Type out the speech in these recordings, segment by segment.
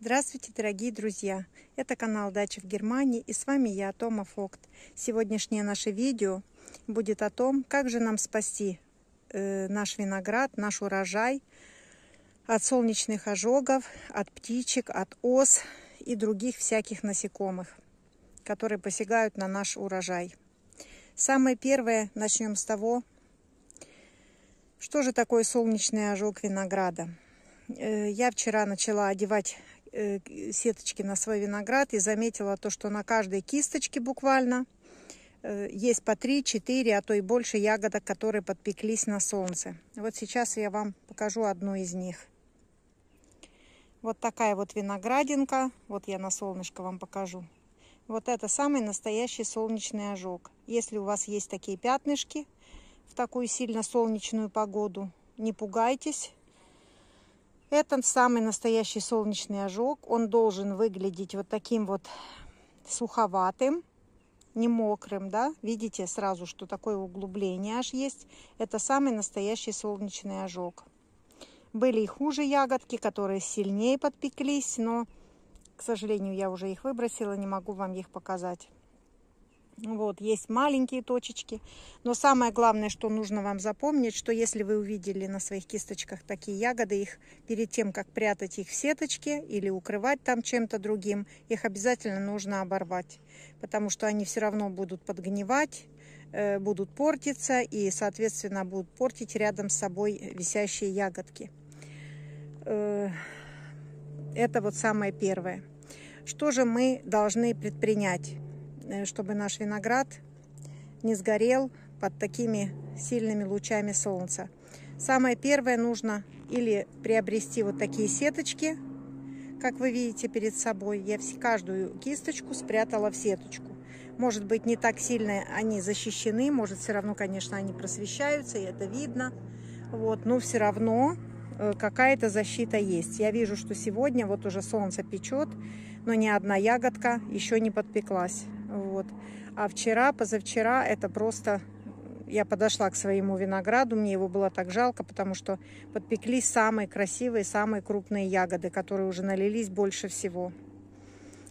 Здравствуйте, дорогие друзья! Это канал Дача в Германии и с вами я, Тома Фокт. Сегодняшнее наше видео будет о том, как же нам спасти э, наш виноград, наш урожай от солнечных ожогов, от птичек, от ос и других всяких насекомых, которые посягают на наш урожай. Самое первое, начнем с того, что же такое солнечный ожог винограда. Э, я вчера начала одевать Э, сеточки на свой виноград и заметила то, что на каждой кисточке буквально э, есть по 3, 4, а то и больше ягодок, которые подпеклись на солнце. Вот сейчас я вам покажу одну из них. Вот такая вот виноградинка. Вот я на солнышко вам покажу. Вот это самый настоящий солнечный ожог. Если у вас есть такие пятнышки в такую сильно солнечную погоду, не пугайтесь. Это самый настоящий солнечный ожог. Он должен выглядеть вот таким вот суховатым, не мокрым, да. Видите сразу, что такое углубление аж есть. Это самый настоящий солнечный ожог. Были и хуже ягодки, которые сильнее подпеклись, но, к сожалению, я уже их выбросила, не могу вам их показать. Вот, есть маленькие точечки. Но самое главное, что нужно вам запомнить, что если вы увидели на своих кисточках такие ягоды, их перед тем, как прятать их в сеточке или укрывать там чем-то другим, их обязательно нужно оборвать. Потому что они все равно будут подгнивать, э, будут портиться и, соответственно, будут портить рядом с собой висящие ягодки. Э, это вот самое первое. Что же мы должны предпринять? Э, чтобы наш виноград не сгорел под такими сильными лучами солнца. Самое первое нужно или приобрести вот такие сеточки, как вы видите перед собой. Я каждую кисточку спрятала в сеточку. Может быть, не так сильно они защищены, может, все равно, конечно, они просвещаются, и это видно. Вот, но все равно э, какая-то защита есть. Я вижу, что сегодня вот уже солнце печет, но ни одна ягодка еще не подпеклась. Вот. А вчера, позавчера это просто... Я подошла к своему винограду, мне его было так жалко, потому что подпекли самые красивые, самые крупные ягоды, которые уже налились больше всего.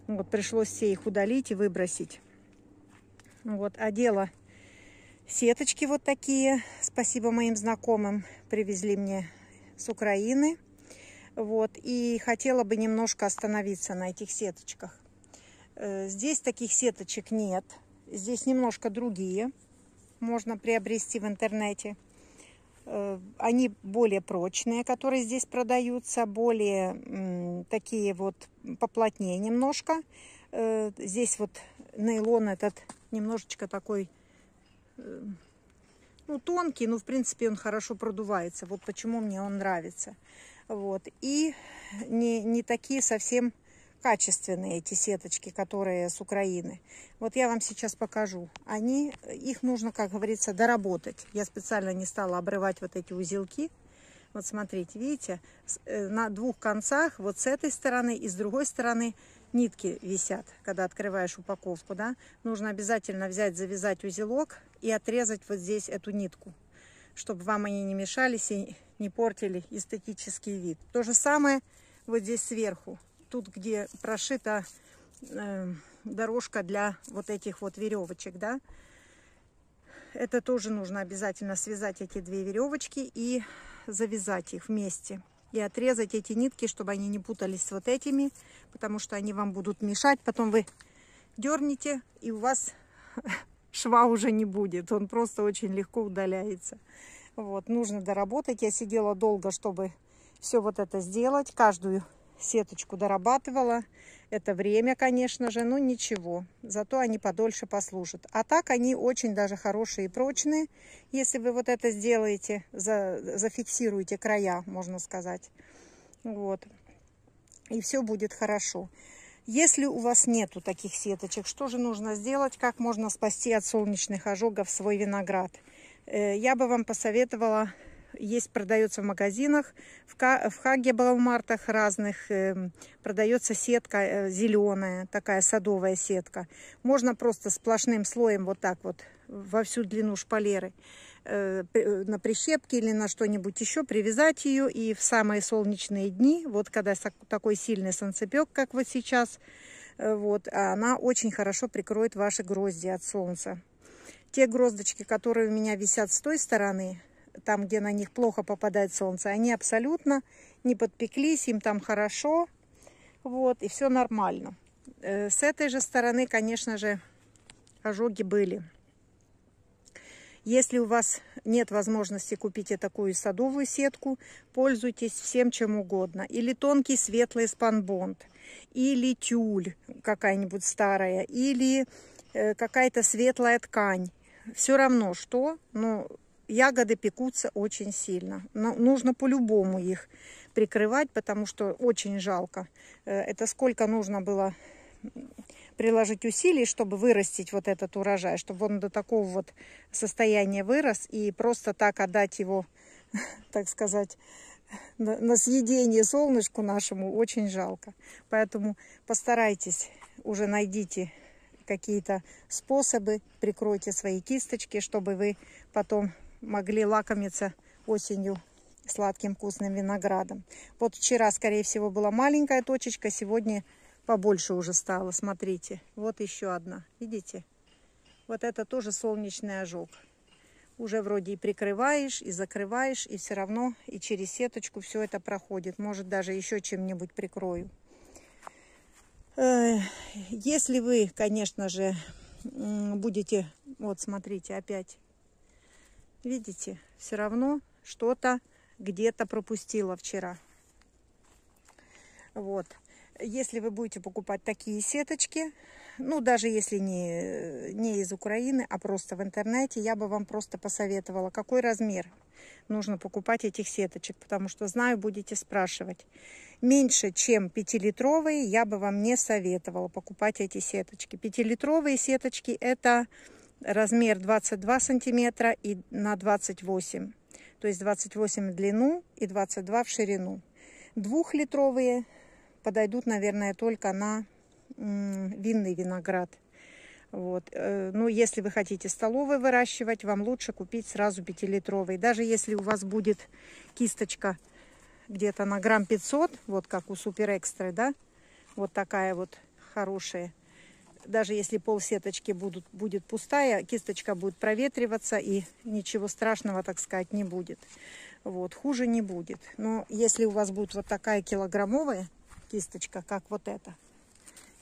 Вот пришлось все их удалить и выбросить. Вот, одела а сеточки вот такие. Спасибо моим знакомым, привезли мне с Украины. Вот, и хотела бы немножко остановиться на этих сеточках. Э, здесь таких сеточек нет. Здесь немножко другие. Можно приобрести в интернете. Э, они более прочные, которые здесь продаются. Более такие вот поплотнее немножко. Э, здесь вот нейлон этот немножечко такой ну, тонкий, но, в принципе, он хорошо продувается. Вот почему мне он нравится. Вот. И не, не такие совсем качественные эти сеточки, которые с Украины. Вот я вам сейчас покажу. Они, их нужно, как говорится, доработать. Я специально не стала обрывать вот эти узелки. Вот смотрите, видите, э, на двух концах, вот с этой стороны и с другой стороны нитки висят, когда открываешь упаковку, да. Нужно обязательно взять, завязать узелок и отрезать вот здесь эту нитку, чтобы вам они не мешались и не портили эстетический вид. То же самое вот здесь сверху тут, где прошита э, дорожка для вот этих вот веревочек, да, это тоже нужно обязательно связать эти две веревочки и завязать их вместе. И отрезать эти нитки, чтобы они не путались с вот этими, потому что они вам будут мешать. Потом вы дернете, и у вас шва уже не будет. Он просто очень легко удаляется. Вот, нужно доработать. Я сидела долго, чтобы все вот это сделать. Каждую сеточку дорабатывала. Это время, конечно же, но ничего. Зато они подольше послужат. А так они очень даже хорошие и прочные. Если вы вот это сделаете, за, зафиксируете края, можно сказать. Вот. И все будет хорошо. Если у вас нету таких сеточек, что же нужно сделать? Как можно спасти от солнечных ожогов свой виноград? Э, я бы вам посоветовала есть, продается в магазинах, в Хаге балмартах разных, эм, продается сетка э, зеленая, такая садовая сетка. Можно просто сплошным слоем вот так вот во всю длину шпалеры э, э, на прищепке или на что-нибудь еще, привязать ее и в самые солнечные дни, вот когда такой сильный солнцепек, как вот сейчас, вот, а она очень хорошо прикроет ваши грозди от солнца. Те гроздочки, которые у меня висят с той стороны, там, где на них плохо попадает солнце, они абсолютно не подпеклись, им там хорошо, вот, и все нормально. Э, с этой же стороны, конечно же, ожоги были. Если у вас нет возможности купить и такую садовую сетку, пользуйтесь всем чем угодно. Или тонкий светлый спанбонд, или тюль какая-нибудь старая, или э, какая-то светлая ткань. Все равно что, но ягоды пекутся очень сильно. Но нужно по-любому их прикрывать, потому что очень жалко. Э, это сколько нужно было приложить усилий, чтобы вырастить вот этот урожай, чтобы он до такого вот состояния вырос, и просто так отдать его, так сказать, на съедение солнышку нашему очень жалко. Поэтому постарайтесь, уже найдите какие-то способы, прикройте свои кисточки, чтобы вы потом могли лакомиться осенью сладким вкусным виноградом. Вот вчера, скорее всего, была маленькая точечка, сегодня побольше уже стало. Смотрите, вот еще одна, видите? Вот это тоже солнечный ожог. Уже вроде и прикрываешь, и закрываешь, и все равно и через сеточку все это проходит. Может, даже еще чем-нибудь прикрою. Если вы, конечно же, будете... Вот, смотрите, опять Видите, все равно что-то где-то пропустила вчера. Вот. Если вы будете покупать такие сеточки, ну, даже если не, не из Украины, а просто в интернете, я бы вам просто посоветовала, какой размер нужно покупать этих сеточек, потому что, знаю, будете спрашивать. Меньше, чем 5-литровые, я бы вам не советовала покупать эти сеточки. 5-литровые сеточки – это размер 22 сантиметра и на 28. То есть 28 в длину и 22 в ширину. Двухлитровые подойдут, наверное, только на винный виноград. Вот. Э, ну, если вы хотите столовый выращивать, вам лучше купить сразу 5-литровый. Даже если у вас будет кисточка где-то на грамм 500, вот как у Супер Экстры, да, вот такая вот хорошая, даже если пол сеточки будут, будет пустая, кисточка будет проветриваться и ничего страшного, так сказать, не будет. Вот, хуже не будет. Но если у вас будет вот такая килограммовая кисточка, как вот эта,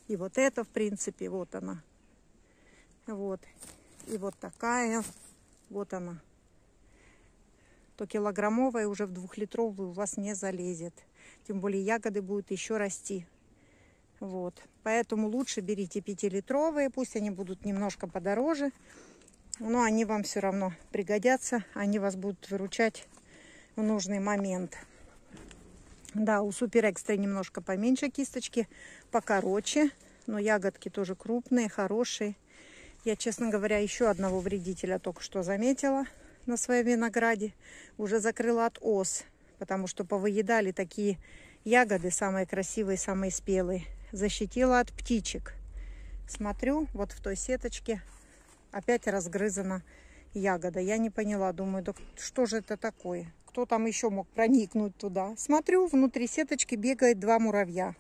и вот эта, в принципе, вот она, вот, и вот такая, вот она, то килограммовая уже в двухлитровую у вас не залезет. Тем более ягоды будут еще расти вот. Поэтому лучше берите 5-литровые, пусть они будут немножко подороже, но они вам все равно пригодятся, они вас будут выручать в нужный момент. Да, у Супер Экстра немножко поменьше кисточки, покороче, но ягодки тоже крупные, хорошие. Я, честно говоря, еще одного вредителя только что заметила на своем винограде. Уже закрыла от ос, потому что повыедали такие ягоды, самые красивые, самые спелые защитила от птичек. Смотрю, вот в той сеточке опять разгрызана ягода. Я не поняла, думаю, да что же это такое? Кто там еще мог проникнуть туда? Смотрю, внутри сеточки бегает два муравья.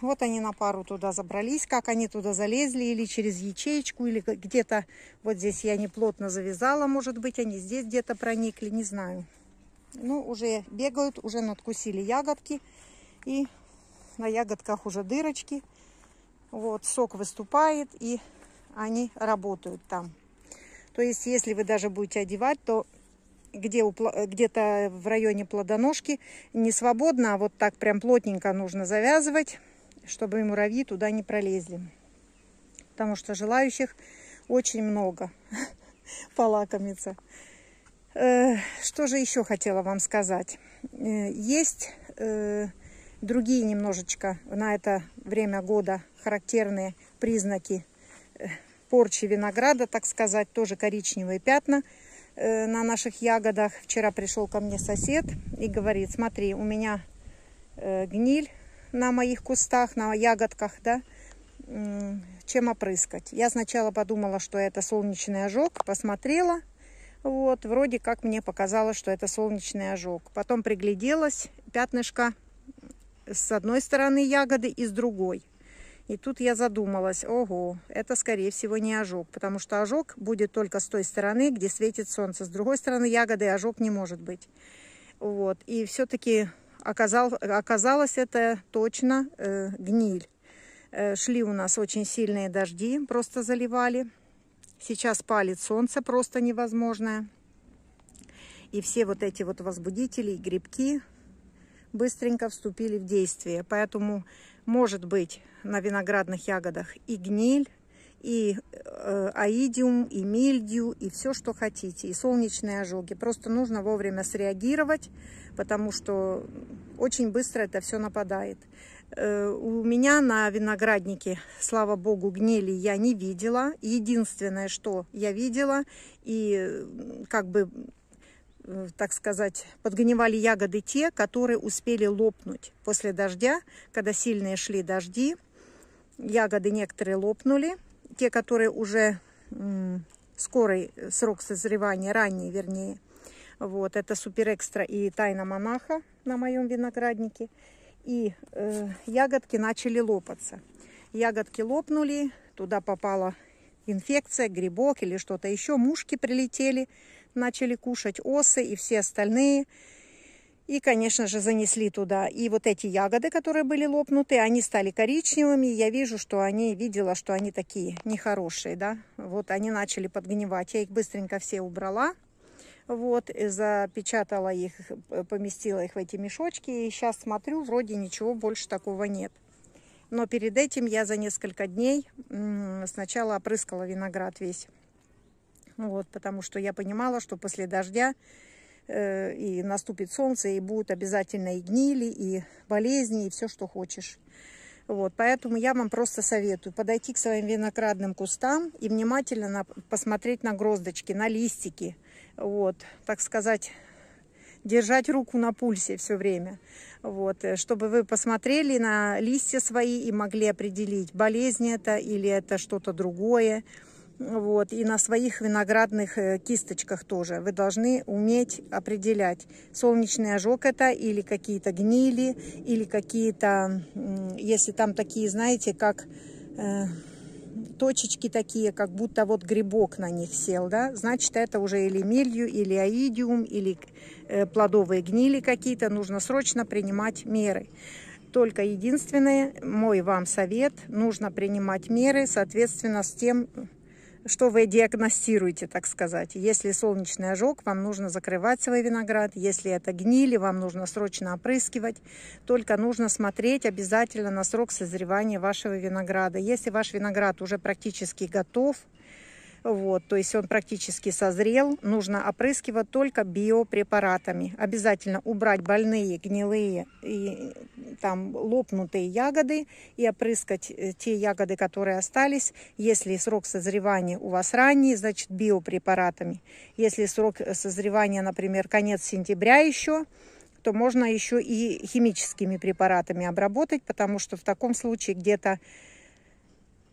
Вот они на пару туда забрались. Как они туда залезли, или через ячеечку, или где-то вот здесь я неплотно завязала, может быть, они здесь где-то проникли, не знаю. Ну, уже бегают, уже надкусили ягодки и на ягодках уже дырочки. Вот, сок выступает, и они работают там. То есть, если вы даже будете одевать, то где то в районе плодоножки не свободно, а вот так прям плотненько нужно завязывать, чтобы муравьи туда не пролезли. Потому что желающих очень много полакомиться. Э, что же еще хотела вам сказать? Э, есть э, другие немножечко на это время года характерные признаки э, порчи винограда, так сказать, тоже коричневые пятна э, на наших ягодах. Вчера пришел ко мне сосед и говорит, смотри, у меня э, гниль на моих кустах, на ягодках, да, чем опрыскать. Я сначала подумала, что это солнечный ожог, посмотрела, вот, вроде как мне показалось, что это солнечный ожог. Потом пригляделась, пятнышко с одной стороны ягоды и с другой. И тут я задумалась, ого, это, скорее всего, не ожог, потому что ожог будет только с той стороны, где светит солнце. С другой стороны ягоды ожог не может быть. Вот. И все-таки оказал, оказалось это точно э, гниль. Э, шли у нас очень сильные дожди, просто заливали. Сейчас палит солнце просто невозможное. И все вот эти вот возбудители грибки быстренько вступили в действие. Поэтому может быть на виноградных ягодах и гниль, и э, аидиум, и мильдию, и все, что хотите, и солнечные ожоги. Просто нужно вовремя среагировать, потому что очень быстро это все нападает. Э, у меня на винограднике, слава богу, гнили я не видела. Единственное, что я видела, и э, как бы Э, так сказать, подгнивали ягоды те, которые успели лопнуть после дождя, когда сильные шли дожди. Ягоды некоторые лопнули, те, которые уже скорый срок созревания, ранний вернее. Вот, это супер экстра и тайна монаха на моем винограднике. И э, ягодки начали лопаться. Ягодки лопнули, туда попала инфекция, грибок или что-то еще, мушки прилетели начали кушать осы и все остальные. И, конечно же, занесли туда. И вот эти ягоды, которые были лопнуты, они стали коричневыми. Я вижу, что они, видела, что они такие нехорошие, да. Вот они начали подгнивать. Я их быстренько все убрала. Вот, запечатала их, поместила их в эти мешочки. И сейчас смотрю, вроде ничего больше такого нет. Но перед этим я за несколько дней сначала опрыскала виноград весь. Ну вот, потому что я понимала, что после дождя э, и наступит солнце, и будут обязательно и гнили, и болезни, и все, что хочешь. Вот, поэтому я вам просто советую подойти к своим виноградным кустам и внимательно на, посмотреть на гроздочки, на листики. Вот, так сказать, держать руку на пульсе все время. Вот, э, чтобы вы посмотрели на листья свои и могли определить, болезнь это или это что-то другое. Вот. И на своих виноградных э, кисточках тоже. Вы должны уметь определять, солнечный ожог это или какие-то гнили, или какие-то, если там такие, знаете, как э, точечки такие, как будто вот грибок на них сел, да, значит, это уже или мелью, или аидиум, или э, плодовые гнили какие-то. Нужно срочно принимать меры. Только единственное, мой вам совет, нужно принимать меры, соответственно, с тем, что вы диагностируете, так сказать. Если солнечный ожог, вам нужно закрывать свой виноград. Если это гнили, вам нужно срочно опрыскивать. Только нужно смотреть обязательно на срок созревания вашего винограда. Если ваш виноград уже практически готов – вот, то есть он практически созрел. Нужно опрыскивать только биопрепаратами. Обязательно убрать больные, гнилые и там лопнутые ягоды и опрыскать э, те ягоды, которые остались. Если срок созревания у вас ранний, значит биопрепаратами. Если срок э, созревания, например, конец сентября еще, то можно еще и химическими препаратами обработать, потому что в таком случае где-то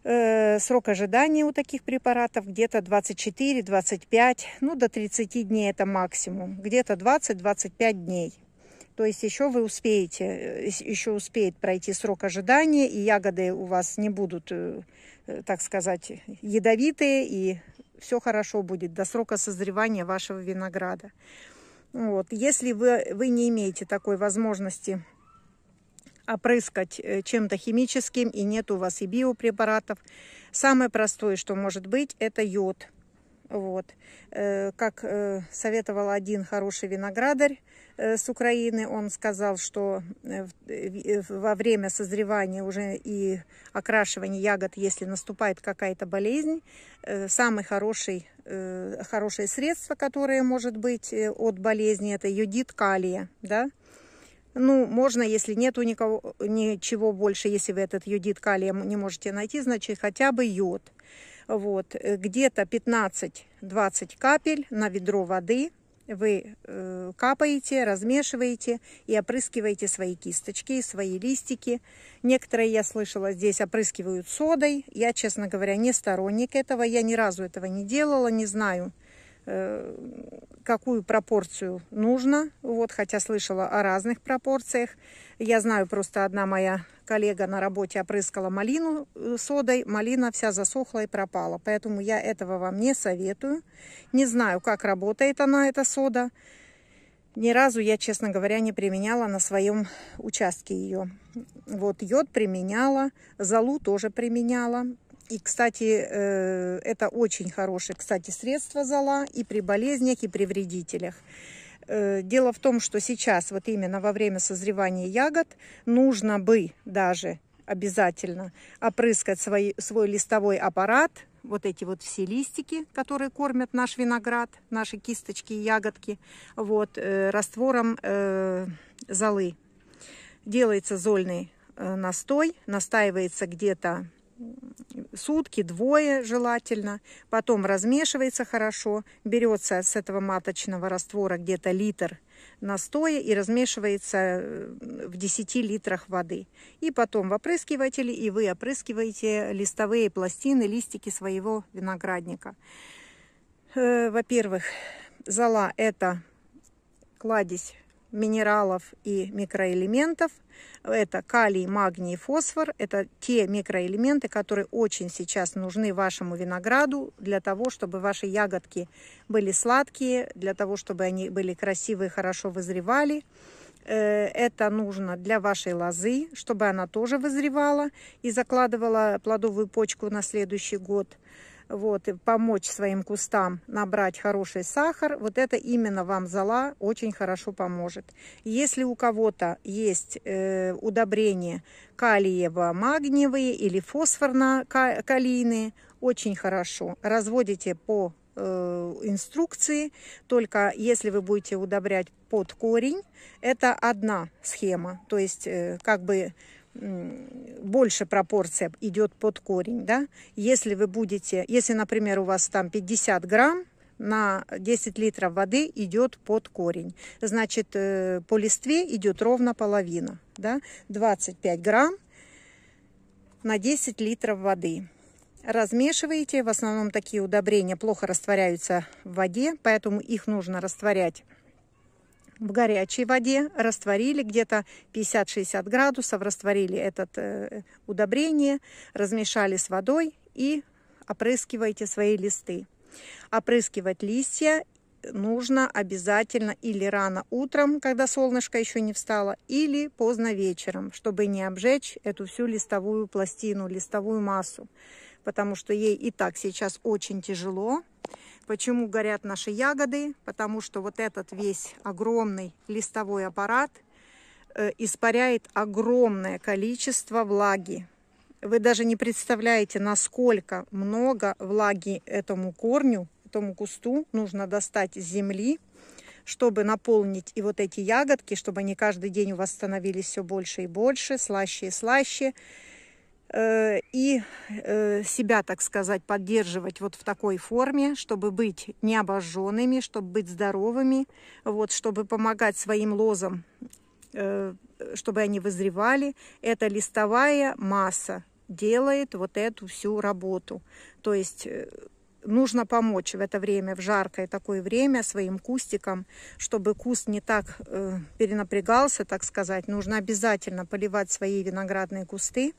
Э, срок ожидания у таких препаратов где-то 24-25, ну до 30 дней это максимум, где-то 20-25 дней. То есть еще вы успеете, э, еще успеет пройти срок ожидания, и ягоды у вас не будут, э, так сказать, ядовитые, и все хорошо будет до срока созревания вашего винограда. Вот. Если вы, вы не имеете такой возможности опрыскать э, чем-то химическим и нет у вас и биопрепаратов. Самое простое, что может быть, это йод. Вот. Э, как э, советовал один хороший виноградарь с Украины, он сказал, что во время созревания уже и окрашивания ягод, если наступает какая-то болезнь, самый хороший хорошее средство, которое может быть от болезни, это йодит калия, да, ну, можно, если нету никого, ничего больше, если вы этот йодит калия не можете найти, значит, хотя бы йод. Вот, э, где-то 15-20 капель на ведро воды вы э, капаете, размешиваете и опрыскиваете свои кисточки, свои листики. Некоторые, я слышала, здесь опрыскивают содой. Я, честно говоря, не сторонник этого. Я ни разу этого не делала, не знаю, Э, какую пропорцию нужно. Вот, хотя слышала о разных пропорциях. Я знаю, просто одна моя коллега на работе опрыскала малину э, содой. Малина вся засохла и пропала. Поэтому я этого вам не советую. Не знаю, как работает она, эта сода. Ни разу я, честно говоря, не применяла на своем участке ее. Вот йод применяла, золу тоже применяла. И, кстати, э, это очень хорошее, кстати, средство зала и при болезнях, и при вредителях. Э, дело в том, что сейчас, вот именно во время созревания ягод, нужно бы даже обязательно опрыскать свой, свой листовой аппарат, вот эти вот все листики, которые кормят наш виноград, наши кисточки и ягодки, вот, э, раствором э, золы. Делается зольный настой, настаивается где-то сутки, двое желательно. Потом размешивается хорошо, берется с этого маточного раствора где-то литр настоя и размешивается э, в 10 литрах воды. И потом в опрыскивателе, и вы опрыскиваете листовые пластины, листики своего виноградника. Э, во-первых, зола – это кладезь минералов и микроэлементов – это калий, магний, фосфор. Это те микроэлементы, которые очень сейчас нужны вашему винограду для того, чтобы ваши ягодки были сладкие, для того, чтобы они были красивые, хорошо вызревали. Э, это нужно для вашей лозы, чтобы она тоже вызревала и закладывала плодовую почку на следующий год вот, и помочь своим кустам набрать хороший сахар, вот это именно вам зала очень хорошо поможет. Если у кого-то есть э, удобрения калиево-магниевые или фосфорно-калийные, очень хорошо. Разводите по э, инструкции, только если вы будете удобрять под корень, это одна схема, то есть э, как бы больше пропорция идет под корень, да. Если вы будете, если, например, у вас там 50 грамм, на 10 литров воды идет под корень. Значит, э, по листве идет ровно половина, да, 25 грамм на 10 литров воды. Размешиваете, в основном такие удобрения плохо растворяются в воде, поэтому их нужно растворять в горячей воде, растворили где-то 50-60 градусов, растворили это э, удобрение, размешали с водой и опрыскивайте свои листы. Опрыскивать листья нужно обязательно или рано утром, когда солнышко еще не встало, или поздно вечером, чтобы не обжечь эту всю листовую пластину, листовую массу, потому что ей и так сейчас очень тяжело. Почему горят наши ягоды? Потому что вот этот весь огромный листовой аппарат э, испаряет огромное количество влаги. Вы даже не представляете, насколько много влаги этому корню, этому кусту нужно достать из земли, чтобы наполнить и вот эти ягодки, чтобы они каждый день у вас становились все больше и больше, слаще и слаще. Э, и э, себя, так сказать, поддерживать вот в такой форме, чтобы быть не обожженными, чтобы быть здоровыми, вот, чтобы помогать своим лозам, э, чтобы они вызревали. Это листовая масса делает вот эту всю работу. То есть нужно помочь в это время, в жаркое такое время своим кустикам, чтобы куст не так перенапрягался, так сказать. Нужно обязательно поливать свои виноградные кусты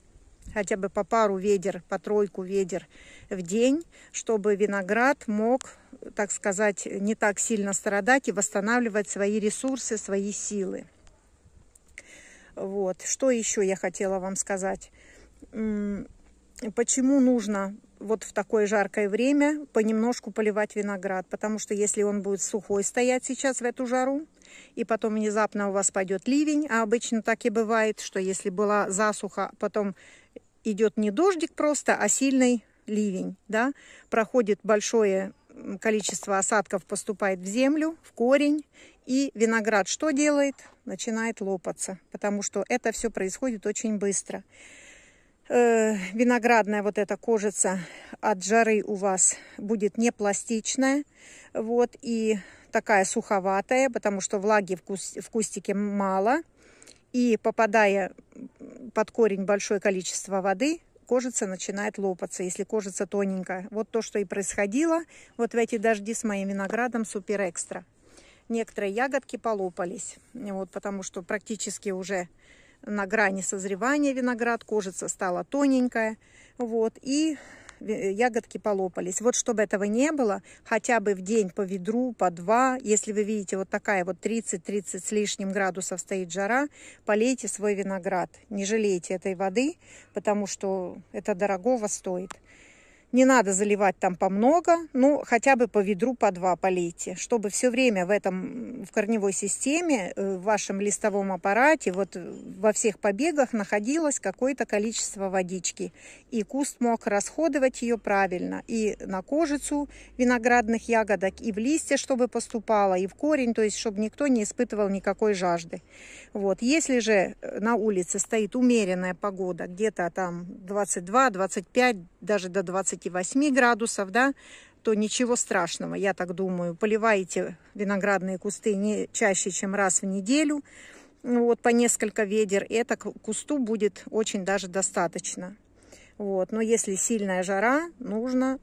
хотя бы по пару ведер, по тройку ведер в день, чтобы виноград мог, так сказать, не так сильно страдать и восстанавливать свои ресурсы, свои силы. Вот. Что еще я хотела вам сказать? Почему нужно вот в такое жаркое время понемножку поливать виноград? Потому что если он будет сухой стоять сейчас в эту жару, и потом внезапно у вас пойдет ливень, а обычно так и бывает, что если была засуха, а потом идет не дождик просто, а сильный ливень, да, проходит большое количество осадков поступает в землю, в корень, и виноград что делает? Начинает лопаться, потому что это все происходит очень быстро. Э, виноградная вот эта кожица от жары у вас будет не пластичная, вот, и такая суховатая, потому что влаги в, куст, в кустике мало, и попадая под корень большое количество воды, кожица начинает лопаться, если кожица тоненькая. Вот то, что и происходило вот в эти дожди с моим виноградом супер экстра. Некоторые ягодки полопались, вот, потому что практически уже на грани созревания виноград, кожица стала тоненькая. Вот, и ягодки полопались. Вот чтобы этого не было, хотя бы в день по ведру, по два, если вы видите вот такая вот 30-30 с лишним градусов стоит жара, полейте свой виноград. Не жалейте этой воды, потому что это дорогого стоит. Не надо заливать там помного, много, ну хотя бы по ведру по два полейте, чтобы все время в этом в корневой системе, э, в вашем листовом аппарате, вот э, во всех побегах находилось какое-то количество водички. И куст мог расходовать ее правильно и на кожицу виноградных ягодок, и в листья, чтобы поступало, и в корень, то есть чтобы никто не испытывал никакой жажды. Вот. Если же э, на улице стоит умеренная погода, где-то там 22, 25, даже до 20 28 градусов, да, то ничего страшного, я так думаю. Поливаете виноградные кусты не чаще, чем раз в неделю, вот по несколько ведер, и это кусту будет очень даже достаточно. Вот. Но если сильная жара, нужно,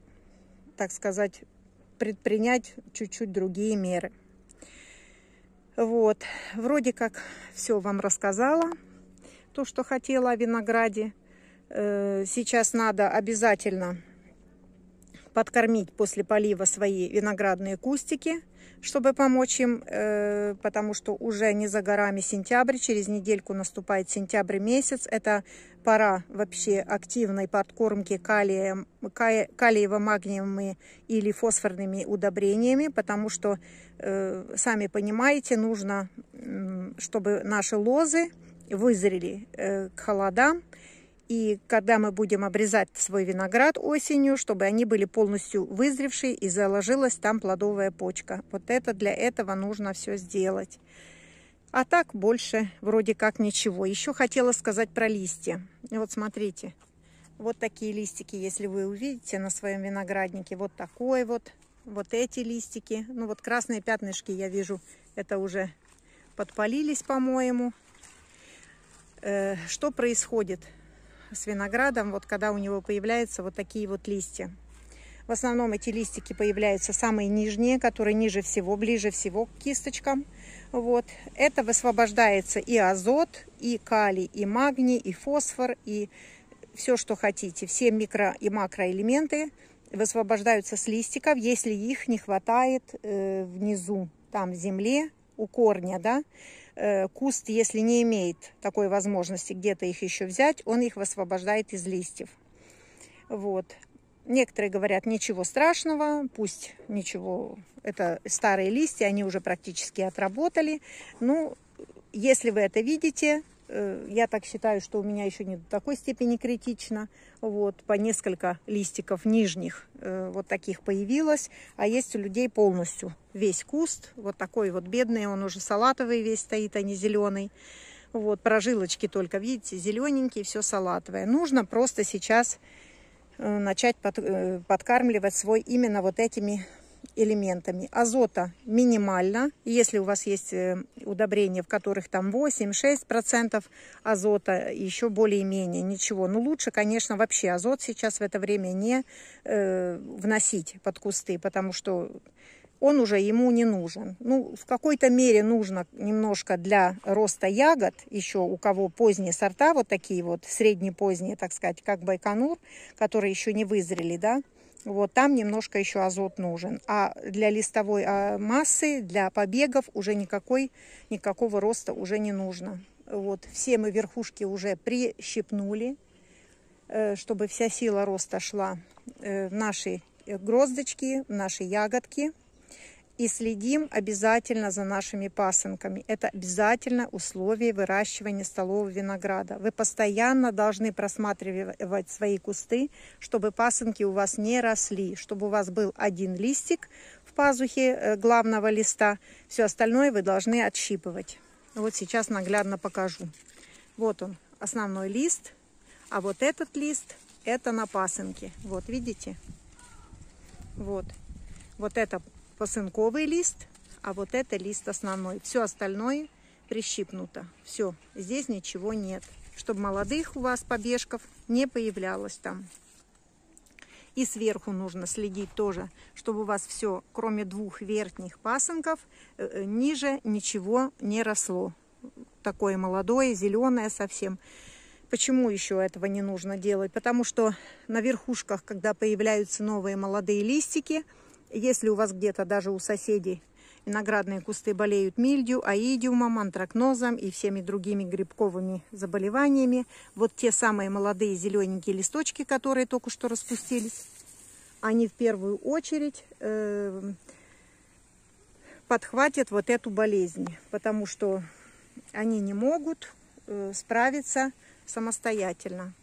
так сказать, предпринять чуть-чуть другие меры. Вот, вроде как все вам рассказала, то, что хотела о винограде. Э, сейчас надо обязательно подкормить после полива свои виноградные кустики, чтобы помочь им, э, потому что уже не за горами сентябрь, через недельку наступает сентябрь месяц. Это пора вообще активной подкормки калием, калиево-магниевыми или фосфорными удобрениями, потому что, э, сами понимаете, нужно, чтобы наши лозы вызрели э, к холодам, и когда мы будем обрезать свой виноград осенью, чтобы они были полностью вызревшие и заложилась там плодовая почка. Вот это для этого нужно все сделать. А так больше вроде как ничего. Еще хотела сказать про листья. Вот смотрите, вот такие листики, если вы увидите на своем винограднике. Вот такой вот, вот эти листики. Ну вот красные пятнышки я вижу, это уже подпалились, по-моему. Э, что происходит? с виноградом, вот когда у него появляются вот такие вот листья. В основном эти листики появляются самые нижние, которые ниже всего, ближе всего к кисточкам. Вот. Это высвобождается и азот, и калий, и магний, и фосфор, и все, что хотите. Все микро- и макроэлементы высвобождаются с листиков, если их не хватает э, внизу, там в земле, у корня, да, Э, куст, если не имеет такой возможности где-то их еще взять, он их высвобождает из листьев. Вот. Некоторые говорят, ничего страшного, пусть ничего, это старые листья, они уже практически отработали. Ну, если вы это видите, Э, я так считаю, что у меня еще не до такой степени критично. Вот, по несколько листиков нижних э, вот таких появилось. А есть у людей полностью весь куст. Вот такой вот бедный, он уже салатовый весь стоит, а не зеленый. Вот, прожилочки только, видите, зелененькие, все салатовое. Нужно просто сейчас э, начать под, подкармливать свой именно вот этими элементами. Азота минимально. Если у вас есть э, удобрения, в которых там 8-6% азота, еще более-менее ничего. Но ну, лучше, конечно, вообще азот сейчас в это время не э, вносить под кусты, потому что он уже ему не нужен. Ну, в какой-то мере нужно немножко для роста ягод, еще у кого поздние сорта, вот такие вот, поздние так сказать, как Байконур, которые еще не вызрели, да, вот там немножко еще азот нужен. А для листовой а, массы, для побегов уже никакой, никакого роста уже не нужно. Вот все мы верхушки уже прищипнули, э, чтобы вся сила роста шла э, в наши э, гроздочки, в наши ягодки. И следим обязательно за нашими пасынками. Это обязательно условие выращивания столового винограда. Вы постоянно должны просматривать свои кусты, чтобы пасынки у вас не росли, чтобы у вас был один листик в пазухе э, главного листа. Все остальное вы должны отщипывать. Вот сейчас наглядно покажу. Вот он, основной лист. А вот этот лист, это на пасынке. Вот, видите? Вот. Вот это пасынковый лист, а вот это лист основной. Все остальное прищипнуто. Все, здесь ничего нет. Чтобы молодых у вас побежков не появлялось там. И сверху нужно следить тоже, чтобы у вас все, кроме двух верхних пасынков, э, э, ниже ничего не росло. Такое молодое, зеленое совсем. Почему еще этого не нужно делать? Потому что на верхушках, когда появляются новые молодые листики, если у вас где-то даже у соседей виноградные кусты болеют мильдью, аидиумом, антракнозом и всеми другими грибковыми заболеваниями, вот те самые молодые зелененькие листочки, которые только что распустились, они в первую очередь э, подхватят вот эту болезнь, потому что они не могут э, справиться самостоятельно.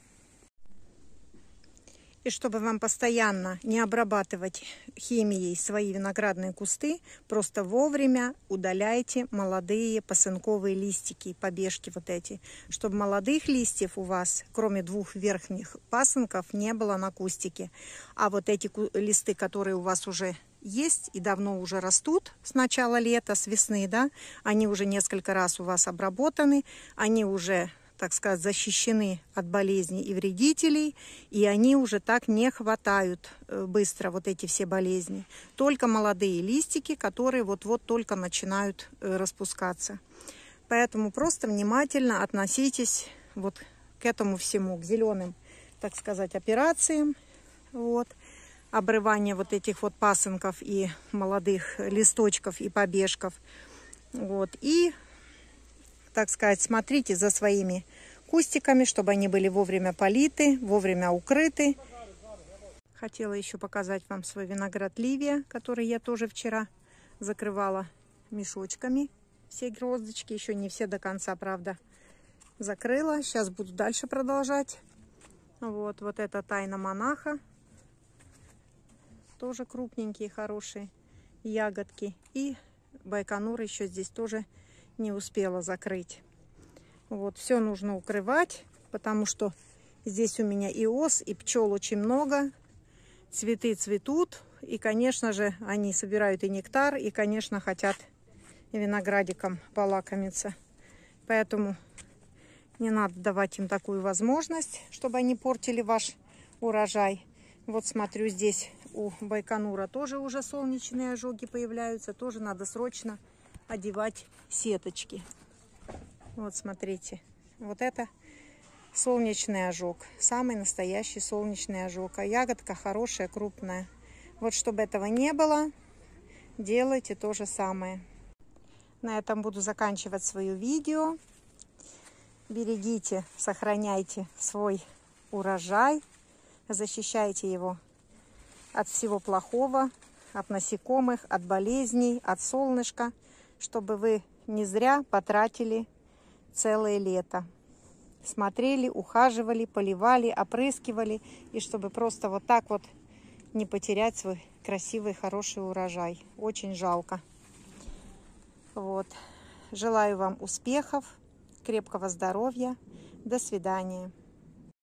И чтобы вам постоянно не обрабатывать химией свои виноградные кусты, просто вовремя удаляйте молодые пасынковые листики, побежки вот эти, чтобы молодых листьев у вас, кроме двух верхних пасынков, не было на кустике. А вот эти листы, которые у вас уже есть и давно уже растут с начала лета, с весны, да, они уже несколько раз у вас обработаны, они уже так сказать, защищены от болезней и вредителей, и они уже так не хватают э, быстро вот эти все болезни. Только молодые листики, которые вот-вот только начинают э, распускаться. Поэтому просто внимательно относитесь вот к этому всему, к зеленым, так сказать, операциям. Вот обрывание вот этих вот пасынков и молодых листочков и побежков. Вот. И, так сказать, смотрите за своими кустиками, чтобы они были вовремя политы, вовремя укрыты. Хотела еще показать вам свой виноград Ливия, который я тоже вчера закрывала мешочками. Все гроздочки, еще не все до конца, правда, закрыла. Сейчас буду дальше продолжать. Вот, вот это тайна монаха. Тоже крупненькие, хорошие ягодки. И Байконур еще здесь тоже не успела закрыть. Вот, все нужно укрывать, потому что здесь у меня и ос, и пчел очень много. Цветы цветут. И, конечно же, они собирают и нектар, и, конечно, хотят виноградиком полакомиться. Поэтому не надо давать им такую возможность, чтобы они портили ваш урожай. Вот смотрю, здесь у Байконура тоже уже солнечные ожоги появляются. Тоже надо срочно одевать сеточки. Вот смотрите, вот это солнечный ожог, самый настоящий солнечный ожог. А ягодка хорошая, крупная. Вот чтобы этого не было, делайте то же самое. На этом буду заканчивать свое видео. Берегите, сохраняйте свой урожай, защищайте его от всего плохого, от насекомых, от болезней, от солнышка, чтобы вы не зря потратили целое лето. Смотрели, ухаживали, поливали, опрыскивали, и чтобы просто вот так вот не потерять свой красивый, хороший урожай. Очень жалко. Вот. Желаю вам успехов, крепкого здоровья. До свидания.